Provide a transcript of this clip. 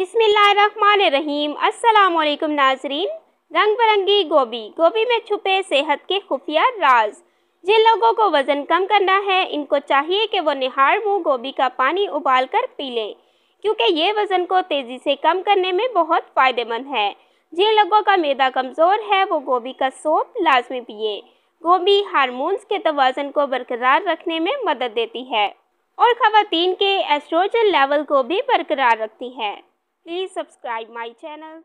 अस्सलाम वालेकुम नाजरीन रंग बिरंगी गोभी गोभी में छुपे सेहत के खुफिया राज जिन लोगों को वज़न कम करना है इनको चाहिए कि वो निहार मुँह गोभी का पानी उबाल कर पी लें क्योंकि ये वज़न को तेज़ी से कम करने में बहुत फ़ायदेमंद है जिन लोगों का मैदा कमज़ोर है वो गोभी का सोप लाजमी पिए गोभी हारमोन्स के तोज़न को बरकरार रखने में मदद देती है और ख़वातीन के एस्ट्रोजन लेवल को भी बरकरार रखती है Please subscribe my channel.